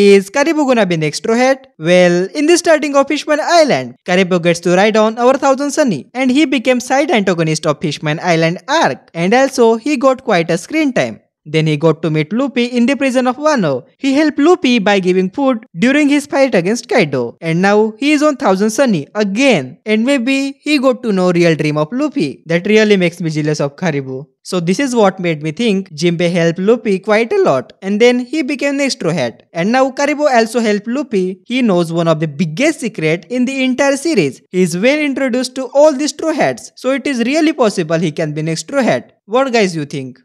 Is Karibu gonna be next to Head? Well, in the starting of Fishman Island, Karibu gets to ride on our thousand sunny and he became side antagonist of Fishman Island arc and also he got quite a screen time. Then he got to meet Luffy in the prison of Wano. He helped Luffy by giving food during his fight against Kaido. And now he is on Thousand Sunny again. And maybe he got to know real dream of Luffy. That really makes me jealous of Karibu. So this is what made me think Jimbei helped Luffy quite a lot and then he became the Straw Hat. And now Karibou also helped Luffy. He knows one of the biggest secret in the entire series. He is well introduced to all the Straw Hats. So it is really possible he can be next Straw Hat. What guys you think?